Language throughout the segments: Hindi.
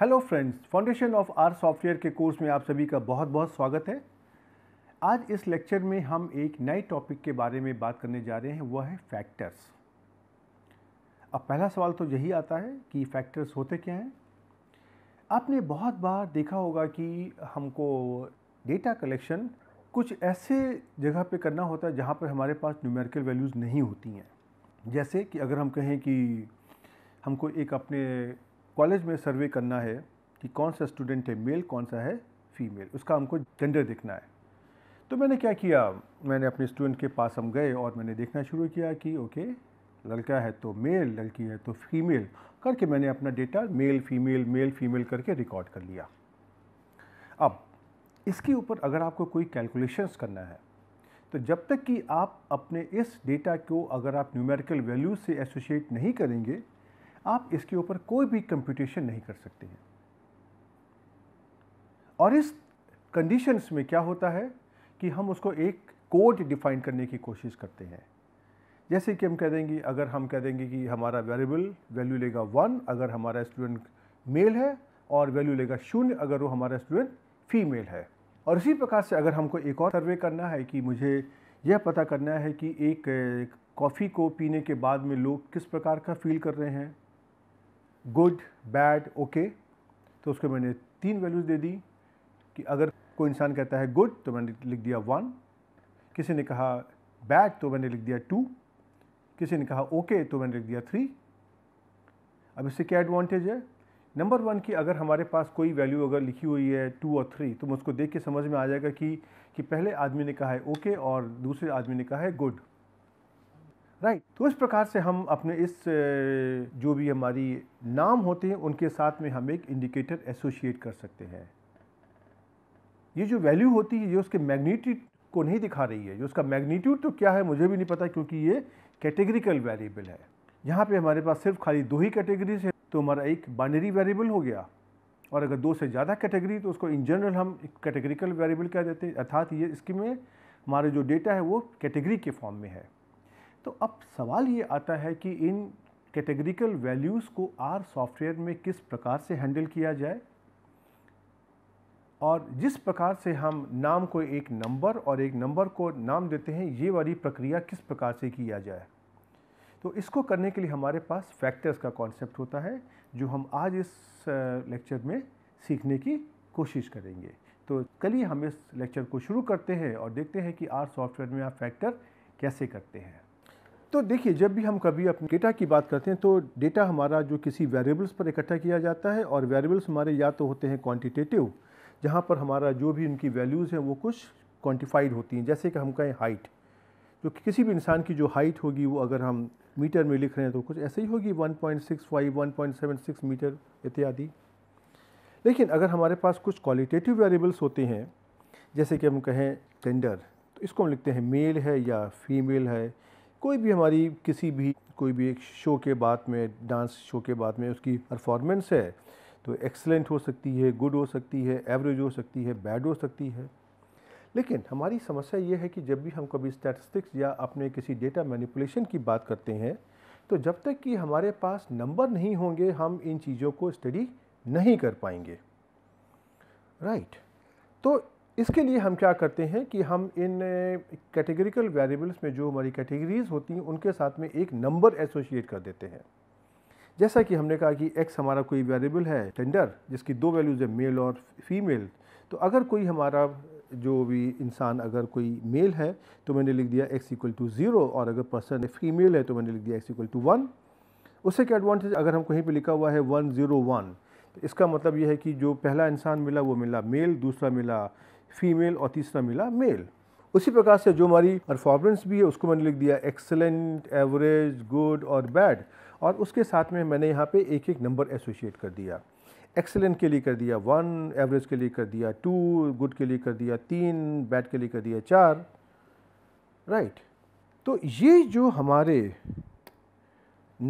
Hello friends foundation of R software के कोर्स में आप सभी का बहुत बहुत स्वागत है आज इस लेक्चर में हम एक नए टॉपिक के बारे में बात करने जा रहे हैं वह है फैक्टर्स अब पहला सवाल तो यही आता है कि फैक्टर्स होते क्या हैं आपने बहुत बार देखा होगा कि हमको डेटा कलेक्शन कुछ ऐसे जगह पे करना होता है जहाँ पर हमारे पास न्यूमेरिकल वैल्यूज़ नहीं होती हैं जैसे कि अगर हम कहें कि हमको एक अपने कॉलेज में सर्वे करना है कि कौन सा स्टूडेंट है मेल कौन सा है फीमेल उसका हमको जेंडर देखना है तो मैंने क्या किया मैंने अपने स्टूडेंट के पास हम गए और मैंने देखना शुरू किया कि ओके लड़का है तो मेल लड़की है तो फीमेल करके मैंने अपना data male female male female करके रिकॉर्ड कर लिया अब इसके ऊपर अगर आपको कोई कैलकुलेशंस करना है तो जब तक कि आप अपने इस डेटा को अगर आप न्यूमेरिकल वैल्यू से एसोशिएट नहीं करेंगे आप इसके ऊपर कोई भी कंप्यूटेशन नहीं कर सकते हैं और इस कंडीशंस में क्या होता है कि हम उसको एक कोड डिफाइन करने की कोशिश करते हैं जैसे कि हम कह देंगे अगर हम कह देंगे कि हमारा वेरिएबल वैल्यू लेगा वन अगर हमारा स्टूडेंट मेल है और वैल्यू लेगा शून्य अगर वो हमारा स्टूडेंट फीमेल है और इसी प्रकार से अगर हमको एक और सर्वे करना है कि मुझे यह पता करना है कि एक कॉफ़ी को पीने के बाद में लोग किस प्रकार का फील कर रहे हैं गुड बैड ओके तो उसको मैंने तीन वैल्यूज़ दे दी कि अगर कोई इंसान कहता है गुड तो मैंने लिख दिया वन किसी ने कहा बैड तो मैंने लिख दिया टू किसी ने कहा ओके okay, तो मैंने लिख दिया थ्री अब इससे क्या एडवांटेज है नंबर वन की अगर हमारे पास कोई वैल्यू अगर लिखी हुई है टू और थ्री तो मैं उसको देख के समझ में आ जाएगा कि कि पहले आदमी ने कहा है ओके okay और दूसरे आदमी ने कहा है गुड राइट तो इस प्रकार से हम अपने इस जो भी हमारी नाम होते हैं उनके साथ में हम एक इंडिकेटर एसोशिएट कर सकते हैं ये जो वैल्यू होती है ये उसके मैग्नीट्यूड को नहीं दिखा रही है जो उसका मैग्नीट्यूड तो क्या है मुझे भी नहीं पता क्योंकि ये कैटेगरिकल वेरिएबल है यहाँ पे हमारे पास सिर्फ खाली दो ही कैटेगरीज है तो हमारा एक बाइनरी वेरिएबल हो गया और अगर दो से ज़्यादा कैटेगरी तो उसको इन जनरल हम कैटेगरिकल वेरिएबल कह देते हैं अर्थात ये इसकी में हमारे जो डेटा है वो कैटेगरी के फॉर्म में है तो अब सवाल ये आता है कि इन कैटेगरिकल वैल्यूज़ को आर सॉफ्टवेयर में किस प्रकार से हैंडल किया जाए और जिस प्रकार से हम नाम को एक नंबर और एक नंबर को नाम देते हैं ये वाली प्रक्रिया किस प्रकार से किया जाए तो इसको करने के लिए हमारे पास फैक्टर्स का कॉन्सेप्ट होता है जो हम आज इस लेक्चर में सीखने की कोशिश करेंगे तो कल ही हम इस लेक्चर को शुरू करते हैं और देखते हैं कि आर सॉफ्टवेयर में आप फैक्टर कैसे करते हैं तो देखिए जब भी हम कभी अपने डेटा की बात करते हैं तो डेटा हमारा जो किसी वेरिएबल्स पर इकट्ठा किया जाता है और वेरिएबल्स हमारे या तो होते हैं क्वांटिटेटिव जहाँ पर हमारा जो भी उनकी वैल्यूज़ हैं वो कुछ क्वांटिफाइड होती हैं जैसे कि हम कहें हाइट जो कि किसी भी इंसान की जो हाइट होगी वो अगर हम मीटर में लिख रहे हैं तो कुछ ऐसे ही होगी 1.65 1.76 मीटर इत्यादि लेकिन अगर हमारे पास कुछ क्वालिटेटिव वेरिएबल्स होते हैं जैसे कि हम कहें जेंडर तो इसको हम लिखते हैं मेल है या फीमेल है कोई भी हमारी किसी भी कोई भी एक शो के बाद में डांस शो के बाद में उसकी परफॉर्मेंस है तो एक्सलेंट हो सकती है गुड हो सकती है एवरेज हो सकती है बैड हो सकती है लेकिन हमारी समस्या ये है कि जब भी हम कभी स्टैटिस्टिक्स या अपने किसी डेटा मैनिपुलेशन की बात करते हैं तो जब तक कि हमारे पास नंबर नहीं होंगे हम इन चीज़ों को स्टडी नहीं कर पाएंगे राइट right. तो इसके लिए हम क्या करते हैं कि हम इन कैटेगरिकल वेरिएबल्स में जो हमारी कैटेगरीज होती हैं उनके साथ में एक नंबर एसोशिएट कर देते हैं जैसा कि हमने कहा कि एक्स हमारा कोई वेरिएबल है जेंडर जिसकी दो वैल्यूज़ है मेल और फीमेल तो अगर कोई हमारा जो भी इंसान अगर कोई मेल है तो मैंने लिख दिया एक्स इक्वल टू ज़ीरो और अगर पर्सन फीमेल है तो मैंने लिख दिया एक्स इक्वल टू वन उससे क्या एडवांटेज अगर हम कहीं पे लिखा हुआ है वन ज़ीरो वन तो इसका मतलब यह है कि जो पहला इंसान मिला वो मिला मेल दूसरा मिला फीमेल और तीसरा मिला मेल उसी प्रकार से जो हमारी परफॉर्मेंस भी है उसको मैंने लिख दिया एक्सेलेंट एवरेज गुड और बैड और उसके साथ में मैंने यहाँ पे एक एक नंबर एसोशिएट कर दिया एक्सेलेंट के लिए कर दिया वन एवरेज के लिए कर दिया टू गुड के लिए कर दिया तीन बैड के लिए कर दिया चार राइट तो ये जो हमारे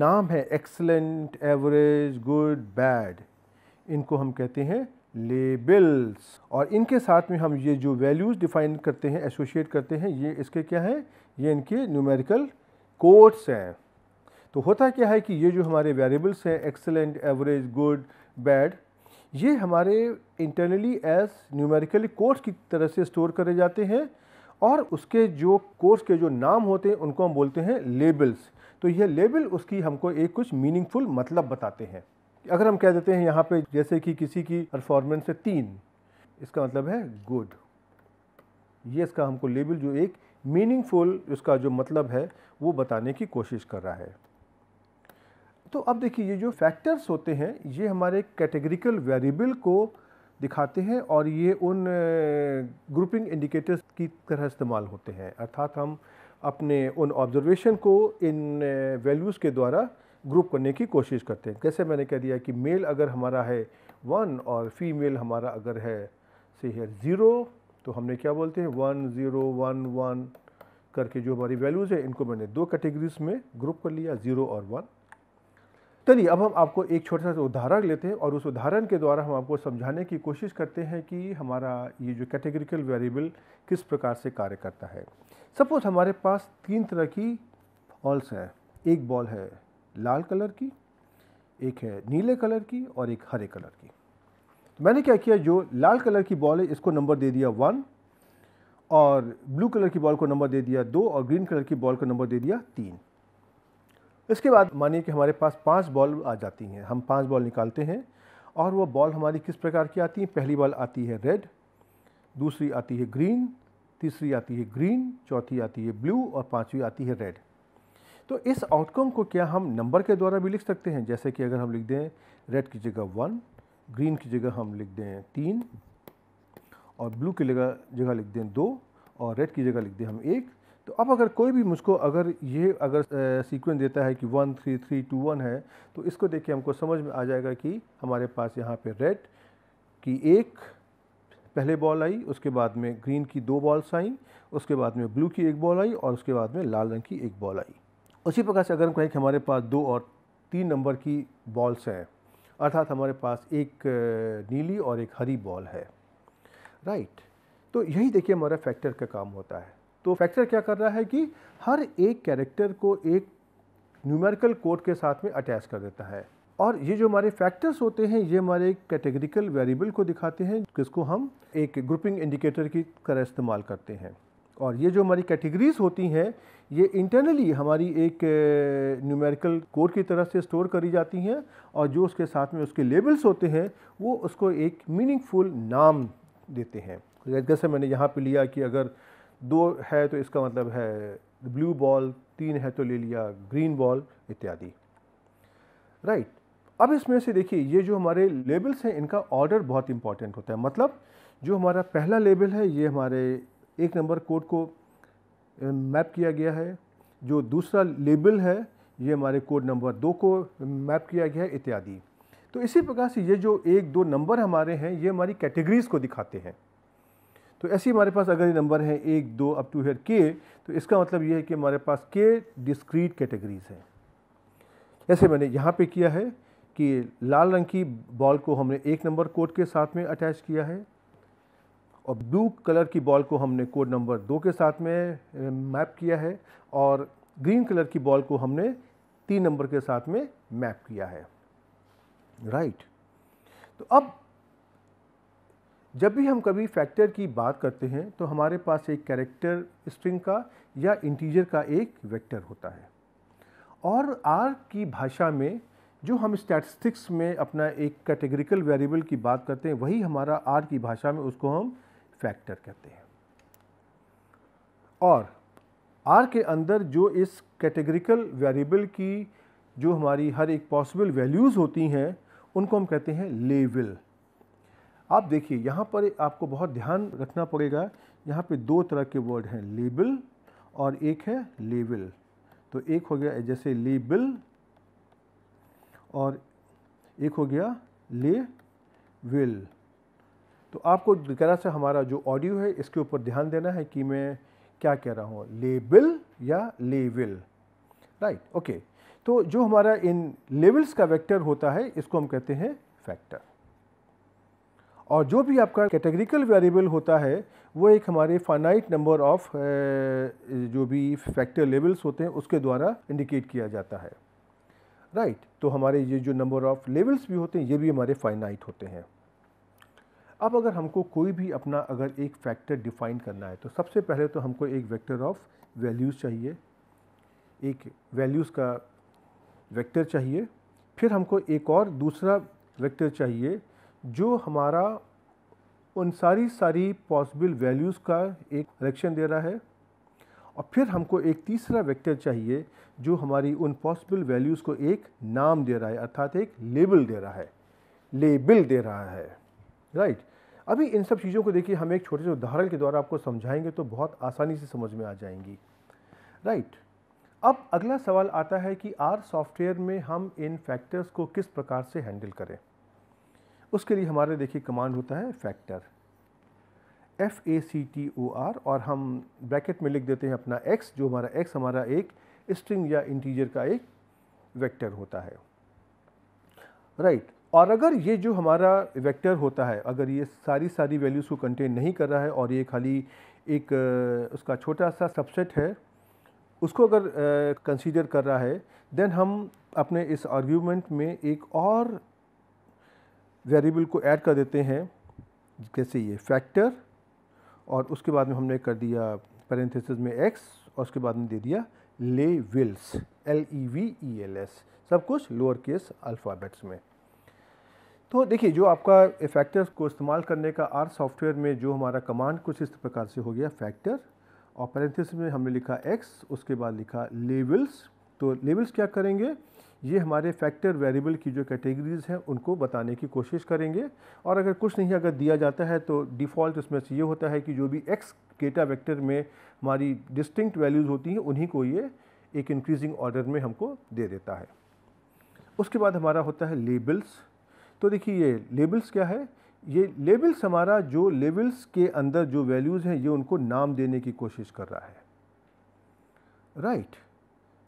नाम है एक्सेलेंट एवरेज गुड बैड इनको हम कहते हैं लेबल्स और इनके साथ में हम ये जो वैल्यूज़ डिफाइन करते हैं एसोशिएट करते हैं ये इसके क्या हैं ये इनके न्यूमेरिकल कोड्स हैं तो होता क्या है कि ये जो हमारे वेरिएबल्स हैं एक्सेलेंट एवरेज गुड बैड ये हमारे इंटरनली एज न्यूमेरिकली कोड्स की तरह से स्टोर करे जाते हैं और उसके जो कोर्स के जो नाम होते हैं उनको हम बोलते हैं लेबल्स तो यह लेबल उसकी हमको एक कुछ मीनिंगफुल मतलब बताते हैं अगर हम कह देते हैं यहाँ पे जैसे कि किसी की परफॉर्मेंस है तीन इसका मतलब है गुड ये इसका हमको लेबल जो एक मीनिंगफुल उसका जो मतलब है वो बताने की कोशिश कर रहा है तो अब देखिए ये जो फैक्टर्स होते हैं ये हमारे कैटेगरिकल वेरिएबल को दिखाते हैं और ये उन ग्रुपिंग इंडिकेटर्स की तरह इस्तेमाल होते हैं अर्थात हम अपने उन ऑब्जर्वेशन को इन वैल्यूज़ के द्वारा ग्रुप करने की कोशिश करते हैं जैसे मैंने कह दिया कि मेल अगर हमारा है वन और फीमेल हमारा अगर है से है ज़ीरो तो हमने क्या बोलते हैं वन ज़ीरो वन वन करके जो हमारी वैल्यूज़ है इनको मैंने दो कैटेगरीज में ग्रुप कर लिया ज़ीरो और वन चलिए अब हम आपको एक छोटा सा उदाहरण लेते हैं और उस उदाहरण के द्वारा हम आपको समझाने की कोशिश करते हैं कि हमारा ये जो कैटेगरिकल वेरिएबल किस प्रकार से कार्य करता है सपोज़ हमारे पास तीन तरह की बॉल्स हैं एक बॉल है लाल कलर की एक है नीले कलर की और एक हरे कलर की तो मैंने क्या किया जो लाल कलर की बॉल है इसको नंबर दे दिया वन और ब्लू कलर की बॉल को नंबर दे दिया दो और ग्रीन कलर की बॉल को नंबर दे दिया तीन इसके बाद मानिए कि हमारे पास पांच बॉल आ जाती हैं हम पांच बॉल निकालते हैं और वो बॉल हमारी किस प्रकार की आती है पहली बॉल आती है रेड दूसरी आती है ग्रीन तीसरी आती है ग्रीन चौथी आती है ब्लू और पाँचवीं आती है रेड तो इस आउटकम को क्या हम नंबर के द्वारा भी लिख सकते हैं जैसे कि अगर हम लिख दें रेड की जगह वन ग्रीन की जगह हम लिख दें तीन और ब्लू की जगह जगह लिख दें दो और रेड की जगह लिख दें हम एक तो अब अगर कोई भी मुझको अगर ये अगर सीक्वेंस देता है कि one three three two one है तो इसको देख के हमको समझ में आ जाएगा कि हमारे पास यहाँ पे रेड की एक पहले बॉल आई उसके बाद में ग्रीन की दो बॉल्स आई उसके बाद में ब्लू की एक बॉल आई और उसके बाद में लाल रंग की एक बॉल आई उसी प्रकार से अगर हम कहें कि हमारे पास दो और तीन नंबर की बॉल्स हैं अर्थात हमारे पास एक नीली और एक हरी बॉल है राइट तो यही देखिए हमारा फैक्टर का काम होता है तो फैक्टर क्या कर रहा है कि हर एक कैरेक्टर को एक न्यूमेरिकल कोड के साथ में अटैच कर देता है और ये जो हमारे फैक्टर्स होते हैं ये हमारे कैटेगरिकल वेरिएबल को दिखाते हैं जिसको हम एक ग्रुपिंग इंडिकेटर की तरह इस्तेमाल करते हैं और ये जो हमारी कैटेगरीज होती हैं ये इंटरनली हमारी एक न्यूमेरिकल कोड की तरह से स्टोर करी जाती हैं और जो उसके साथ में उसके लेबल्स होते हैं वो उसको एक मीनिंगफुल नाम देते हैं जैसे मैंने यहाँ पे लिया कि अगर दो है तो इसका मतलब है ब्लू बॉल तीन है तो ले लिया ग्रीन बॉल इत्यादि राइट अब इसमें से देखिए ये जो हमारे लेबल्स हैं इनका ऑर्डर बहुत इंपॉर्टेंट होता है मतलब जो हमारा पहला लेबल है ये हमारे एक नंबर कोड को मैप किया गया है जो दूसरा लेबल है ये हमारे कोड नंबर दो को मैप किया गया है इत्यादि तो इसी प्रकार से ये जो एक दो नंबर हमारे हैं ये हमारी कैटेगरीज़ को दिखाते हैं तो ऐसे हमारे पास अगर ये नंबर हैं एक दो अप टू हेयर के तो इसका मतलब ये है कि हमारे पास के डिस्क्रीट कैटेगरीज़ हैं ऐसे मैंने यहाँ पे किया है कि लाल रंग की बॉल को हमने एक नंबर कोड के साथ में अटैच किया है और ब्लू कलर की बॉल को हमने कोड नंबर दो के साथ में मैप किया है और ग्रीन कलर की बॉल को हमने तीन नंबर के साथ में मैप किया है राइट right. तो अब जब भी हम कभी फैक्टर की बात करते हैं तो हमारे पास एक कैरेक्टर स्ट्रिंग का या इंटीजर का एक वेक्टर होता है और आर की भाषा में जो हम स्टैटिस्टिक्स में अपना एक कैटेगरिकल वेरिएबल की बात करते हैं वही हमारा आर की भाषा में उसको हम फैक्टर कहते हैं और आर के अंदर जो इस कैटेगरिकल वेरिएबल की जो हमारी हर एक पॉसिबल वैल्यूज़ होती हैं उनको हम कहते हैं लेवल आप देखिए यहाँ पर आपको बहुत ध्यान रखना पड़ेगा यहाँ पे दो तरह के वर्ड हैं लेबल और एक है लेवल तो एक हो गया जैसे लेबल और एक हो गया ले विल तो आपको ज़रा से हमारा जो ऑडियो है इसके ऊपर ध्यान देना है कि मैं क्या कह रहा हूँ लेबल या लेविल राइट ओके तो जो हमारा इन लेवल्स का वेक्टर होता है इसको हम कहते हैं फैक्टर और जो भी आपका कैटेगरिकल वेरिएबल होता है वो एक हमारे फाइनाइट नंबर ऑफ जो भी फैक्टर लेवल्स होते हैं उसके द्वारा इंडिकेट किया जाता है राइट right. तो हमारे ये जो नंबर ऑफ़ लेवल्स भी होते हैं ये भी हमारे फाइनाइट होते हैं अब अगर हमको कोई भी अपना अगर एक फैक्टर डिफाइन करना है तो सबसे पहले तो हमको एक वेक्टर ऑफ वैल्यूज़ चाहिए एक वैल्यूज़ का वेक्टर चाहिए फिर हमको एक और दूसरा वेक्टर चाहिए जो हमारा उन सारी सारी पॉसिबल वैल्यूज़ का एक कलेक्शन दे रहा है और फिर हमको एक तीसरा वेक्टर चाहिए जो हमारी उन पॉसिबल वैल्यूज़ को एक नाम दे रहा है अर्थात एक लेबल दे रहा है लेबल दे रहा है राइट right? अभी इन सब चीज़ों को देखिए हम एक छोटे से उदाहरण के द्वारा आपको समझाएंगे तो बहुत आसानी से समझ में आ जाएंगी राइट अब अगला सवाल आता है कि आर सॉफ्टवेयर में हम इन फैक्टर्स को किस प्रकार से हैंडल करें उसके लिए हमारे देखिए कमांड होता है factor F A C T O R और हम ब्रैकेट में लिख देते हैं अपना एक्स जो हमारा एक्स हमारा एक स्ट्रिंग या इंटीजर का एक वेक्टर होता है राइट और अगर ये जो हमारा वेक्टर होता है अगर ये सारी सारी वैल्यूज़ को कंटेन नहीं कर रहा है और ये खाली एक उसका छोटा सा सबसेट है उसको अगर कंसीडर कर रहा है देन हम अपने इस आर्ग्यूमेंट में एक और वेरिएबल को ऐड कर देते हैं जैसे ये फैक्टर और उसके बाद में हमने कर दिया पैरेंथेसिस में एक्स और उसके बाद में दे दिया levels L E V E L S सब कुछ लोअर केस अल्फ़ाबेट्स में तो देखिए जो आपका फैक्टर्स को इस्तेमाल करने का आर सॉफ्टवेयर में जो हमारा कमांड कुछ इस प्रकार से हो गया फैक्टर और पैरेंथिस में हमने लिखा एक्स उसके बाद लिखा लेवल्स तो लेवल्स क्या करेंगे ये हमारे फैक्टर वेरिएबल की जो कैटेगरीज हैं उनको बताने की कोशिश करेंगे और अगर कुछ नहीं अगर दिया जाता है तो डिफ़ॉल्ट उसमें से ये होता है कि जो भी एक्स केटा वेक्टर में हमारी डिस्टिंक्ट वैल्यूज़ होती हैं उन्हीं को ये एक इंक्रीजिंग ऑर्डर में हमको दे देता है उसके बाद हमारा होता है लेबल्स तो देखिए ये लेबल्स क्या है ये लेबल्स हमारा जो लेबल्स के अंदर जो वैल्यूज़ हैं ये उनको नाम देने की कोशिश कर रहा है राइट right.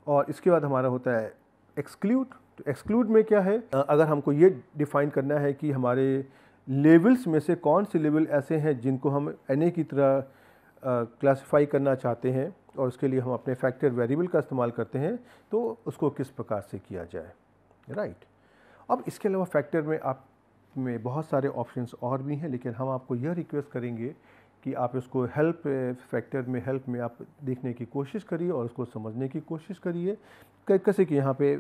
और इसके बाद हमारा होता है एक्सक्लूड तो एक्सक्लूड में क्या है अगर हमको ये डिफ़ाइन करना है कि हमारे लेवल्स में से कौन से लेवल ऐसे हैं जिनको हम एन की तरह क्लासिफाई करना चाहते हैं और उसके लिए हम अपने फैक्टर वेरिएबल का इस्तेमाल करते हैं तो उसको किस प्रकार से किया जाए राइट right. अब इसके अलावा फैक्टर में आप में बहुत सारे ऑप्शंस और भी हैं लेकिन हम आपको यह रिक्वेस्ट करेंगे कि आप इसको हेल्प फैक्टर में हेल्प में आप देखने की कोशिश करिए और उसको समझने की कोशिश करिए कैसे कि यहाँ पे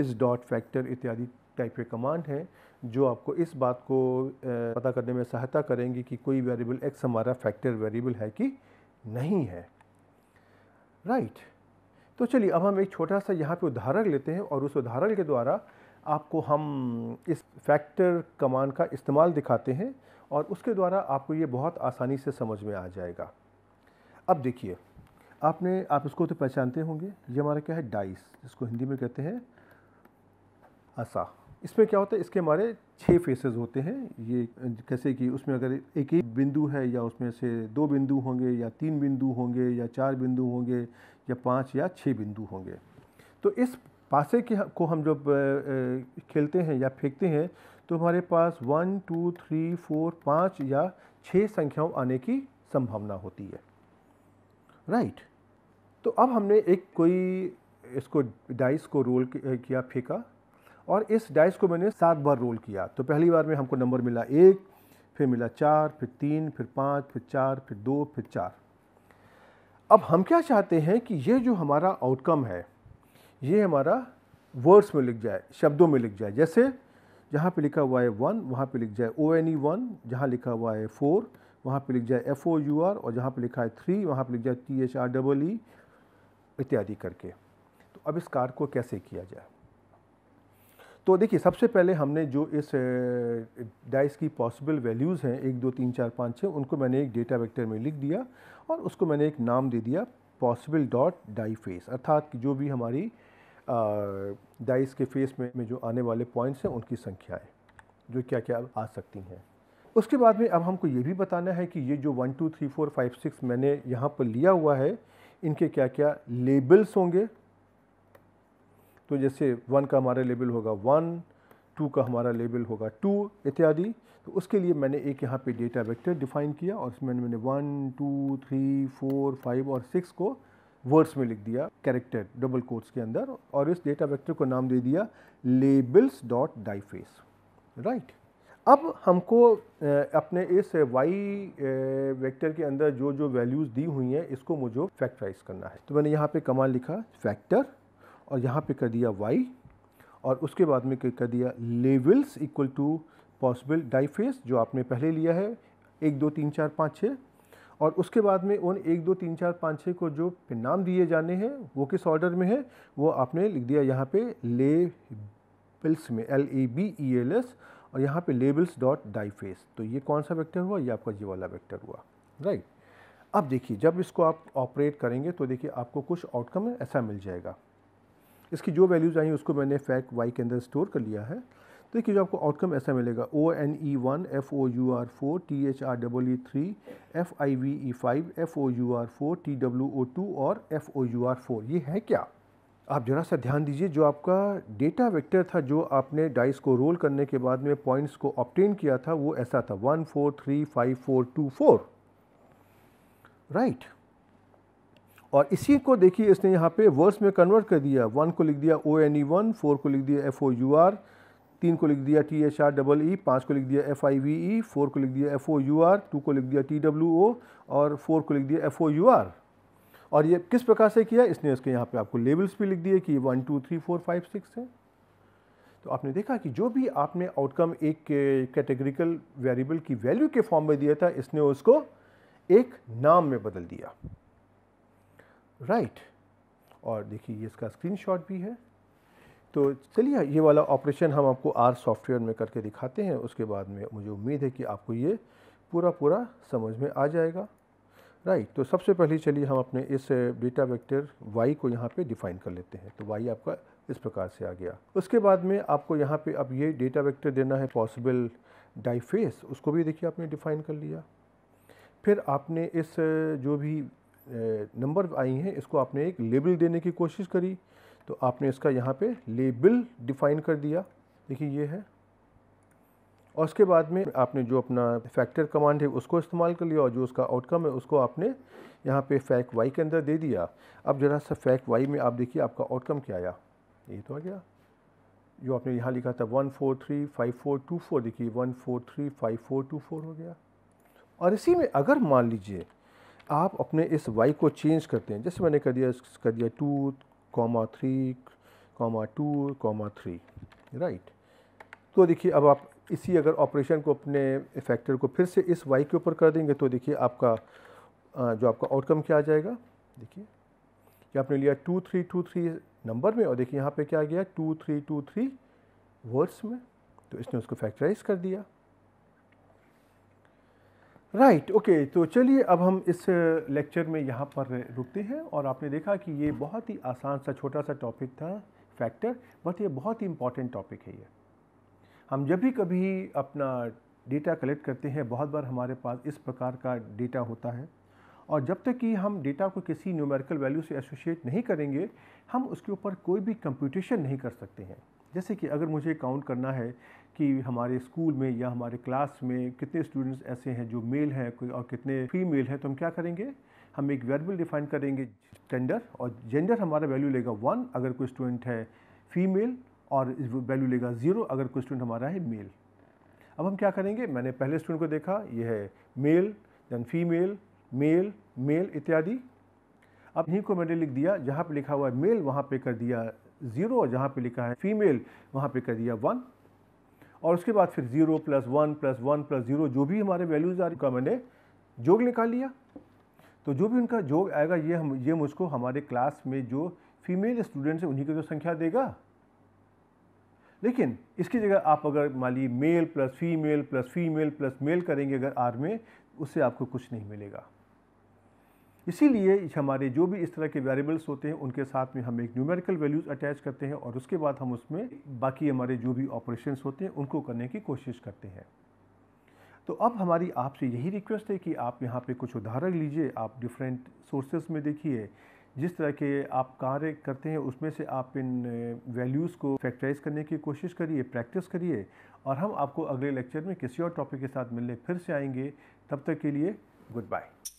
इस डॉट फैक्टर इत्यादि टाइप के कमांड हैं जो आपको इस बात को पता करने में सहायता करेंगी कि कोई वेरिएबल एक्स हमारा फैक्टर वेरिएबल है कि नहीं है राइट right. तो चलिए अब हम एक छोटा सा यहाँ पे उदाहरण लेते हैं और उस उदाहरण के द्वारा आपको हम इस फैक्टर कमान का इस्तेमाल दिखाते हैं और उसके द्वारा आपको ये बहुत आसानी से समझ में आ जाएगा अब देखिए आपने आप इसको तो पहचानते होंगे ये हमारा क्या है डाइस जिसको हिंदी में कहते हैं असा इसमें क्या होता है इसके हमारे छः फेसेस होते हैं ये कैसे कि उसमें अगर एक एक बिंदु है या उसमें से दो बिंदु होंगे या तीन बिंदु होंगे या चार बिंदु होंगे या पाँच या छः बिंदु होंगे तो इस पासे के को हम जब खेलते हैं या फेंकते हैं तो हमारे पास वन टू थ्री फोर पाँच या छः संख्याओं आने की संभावना होती है राइट right. तो अब हमने एक कोई इसको डाइस को रोल किया फेंका और इस डाइस को मैंने सात बार रोल किया तो पहली बार में हमको नंबर मिला एक फिर मिला चार फिर तीन फिर पाँच फिर चार फिर दो फिर चार अब हम क्या चाहते हैं कि ये जो हमारा आउटकम है ये हमारा वर्ड्स में लिख जाए शब्दों में लिख जाए जैसे जहाँ पे लिखा हुआ है वन वहाँ पे लिख जाए ओ एन ई वन जहाँ लिखा हुआ है फोर वहाँ पे लिख जाए एफ ओ यू आर और जहाँ पे लिखा है थ्री वहाँ पे लिख जाए T H R double E इत्यादि करके तो अब इस कार्य को कैसे किया जाए तो देखिए सबसे पहले हमने जो इस डाइस की पॉसिबल वैल्यूज़ हैं एक दो तीन चार पाँच छः उनको मैंने एक डेटा वेक्टर में लिख दिया और उसको मैंने एक नाम दे दिया पॉसिबल डॉट डाई फेस अर्थात जो भी हमारी डाइस के फेस में, में जो आने वाले पॉइंट्स हैं उनकी संख्याएँ जो क्या क्या आ सकती हैं उसके बाद में अब हमको ये भी बताना है कि ये जो one two three four five six मैंने यहाँ पर लिया हुआ है इनके क्या क्या लेबल्स होंगे तो जैसे वन का हमारा लेबल होगा वन टू का हमारा लेबल होगा टू इत्यादि तो उसके लिए मैंने एक यहाँ पे डेटा वेक्टर डिफाइन किया और इसमें मैंने one two three four five और सिक्स को वर्ड्स में लिख दिया कैरेक्टर डबल कोट्स के अंदर और इस डेटा वेक्टर को नाम दे दिया लेबल्स डॉट फेस राइट अब हमको अपने इस वाई वेक्टर के अंदर जो जो वैल्यूज़ दी हुई हैं इसको मुझे फैक्टराइज करना है तो मैंने यहाँ पे कमाल लिखा फैक्टर और यहाँ पे कर दिया वाई और उसके बाद में कर दिया levels equal to possible face जो आपने पहले लिया है एक दो तीन चार पाँच छः और उसके बाद में उन एक दो तीन चार पाँच छः को जो नाम दिए जाने हैं वो किस ऑर्डर में है वो आपने लिख दिया यहाँ पे ले बिल्स में L A B E L S और यहाँ पे लेबल्स डॉट डाइफेस तो ये कौन सा वेक्टर हुआ ये आपका ये वाला वेक्टर हुआ राइट अब देखिए जब इसको आप ऑपरेट करेंगे तो देखिए आपको कुछ आउटकम ऐसा मिल जाएगा इसकी जो वैल्यूज़ आई उसको मैंने फैक्ट वाई के अंदर स्टोर कर लिया है देखिए जो आपको आउटकम ऐसा मिलेगा O N E one F O U R four T H R double E three F I V E five F O U R four T W O two और F O U R four ये है क्या आप जरा सा ध्यान दीजिए जो आपका डेटा वेक्टर था जो आपने डाइस को रोल करने के बाद में पॉइंट्स को ऑप्टेन किया था वो ऐसा था one four three five four two four right और इसी को देखिए इसने यहाँ पे वर्ड्स में कन्वर्ट कर दिया वन को लिख दिया O N E one four को लिख दिया एफ ओ यू आर तीन को लिख दिया T H R double E पाँच को लिख दिया F I V E four को लिख दिया F O U R two को लिख दिया टी डब्ल्यू ओ और फोर को लिख दिया एफ ओ यू आर और ये किस प्रकार से किया इसने इसके यहाँ पे आपको लेबल्स भी लिख दिए कि one two three four five six है तो आपने देखा कि जो भी आपने आउटकम एक कैटेगरिकल वेरिएबल की वैल्यू के फॉर्म में दिया था इसने उसको एक नाम में बदल दिया राइट right. और देखिए ये इसका स्क्रीनशॉट भी है तो चलिए ये वाला ऑपरेशन हम आपको आर सॉफ्टवेयर में करके दिखाते हैं उसके बाद में मुझे उम्मीद है कि आपको ये पूरा पूरा समझ में आ जाएगा राइट तो सबसे पहले चलिए हम अपने इस डेटा वेक्टर वाई को यहाँ पे डिफ़ाइन कर लेते हैं तो वाई आपका इस प्रकार से आ गया उसके बाद में आपको यहाँ पे अब ये डेटा वेक्टर देना है पॉसिबल डाइफेस उसको भी देखिए आपने डिफ़ाइन कर लिया फिर आपने इस जो भी नंबर आई हैं इसको आपने एक लेबल देने की कोशिश करी तो आपने इसका यहाँ पे लेबल डिफ़ाइन कर दिया देखिए ये है और उसके बाद में आपने जो अपना फैक्टर कमांड है उसको इस्तेमाल कर लिया और जो उसका आउटकम है उसको आपने यहाँ पे फैक वाई के अंदर दे दिया अब ज़रा सा फैक वाई में आप देखिए आपका आउटकम क्या आया ये तो आ गया जो आपने यहाँ लिखा था one four three five four two four देखिए one four three five four two four हो गया और इसी में अगर मान लीजिए आप अपने इस वाई को चेंज करते हैं जैसे मैंने कर दिया कर दिया two comma three comma two comma three right तो देखिए अब आप इसी अगर ऑपरेशन को अपने फैक्टर को फिर से इस वाई के ऊपर कर देंगे तो देखिए आपका जो आपका आउटकम क्या आ जाएगा देखिए ये आपने लिया two three two three number में और देखिए यहाँ पे क्या आ गया two three two three words में तो इसने उसको फैक्टराइज कर दिया राइट ओके तो चलिए अब हम इस लेक्चर में यहाँ पर रुकते हैं और आपने देखा कि ये बहुत ही आसान सा छोटा सा टॉपिक था फैक्टर बट ये बहुत ही इम्पॉर्टेंट टॉपिक है ये हम जब भी कभी अपना डेटा कलेक्ट करते हैं बहुत बार हमारे पास इस प्रकार का डेटा होता है और जब तक कि हम डेटा को किसी न्यूमेरिकल वैल्यू से एसोशिएट नहीं करेंगे हम उसके ऊपर कोई भी कंप्यूटेशन नहीं कर सकते हैं जैसे कि अगर मुझे काउंट करना है कि हमारे स्कूल में या हमारे क्लास में कितने स्टूडेंट्स ऐसे हैं जो मेल हैं और कितने फीमेल हैं तो हम क्या करेंगे हम एक वेरबल डिफाइन करेंगे जेंडर और जेंडर हमारा वैल्यू लेगा वन अगर कोई स्टूडेंट है फीमेल और वैल्यू लेगा ज़ीरो अगर कोई स्टूडेंट हमारा है मेल अब हम क्या करेंगे मैंने पहले स्टूडेंट को देखा यह है male then female male male इत्यादि अब इन्हीं को मैंने लिख दिया जहाँ पे लिखा हुआ है मेल वहाँ पे कर दिया ज़ीरो और जहाँ पे लिखा है फीमेल वहाँ पे कर दिया वन और उसके बाद फिर zero plus one plus one plus zero जो भी हमारे वैल्यूज़ आ रही का मैंने जोग निकाल लिया तो जो भी उनका जोग आएगा ये हम ये मुझको हमारे क्लास में जो फीमेल स्टूडेंट्स हैं उन्हीं की तो संख्या देगा लेकिन इसकी जगह आप अगर मान लीजिए male plus female plus female plus male करेंगे अगर आर में उससे आपको कुछ नहीं मिलेगा इसीलिए हमारे जो भी इस तरह के वेरिएबल्स होते हैं उनके साथ में हम एक न्यूमेरिकल वैल्यूज़ अटैच करते हैं और उसके बाद हम उसमें बाकी हमारे जो भी ऑपरेशन होते हैं उनको करने की कोशिश करते हैं तो अब हमारी आपसे यही रिक्वेस्ट है कि आप यहाँ पे कुछ उदाहरण लीजिए आप डिफरेंट सोर्सेस में देखिए जिस तरह के आप कार्य करते हैं उसमें से आप इन वैल्यूज़ को फैक्टराइज करने की कोशिश करिए प्रैक्टिस करिए और हम आपको अगले लेक्चर में किसी और टॉपिक के साथ मिलने फिर से आएंगे तब तक के लिए गुड बाय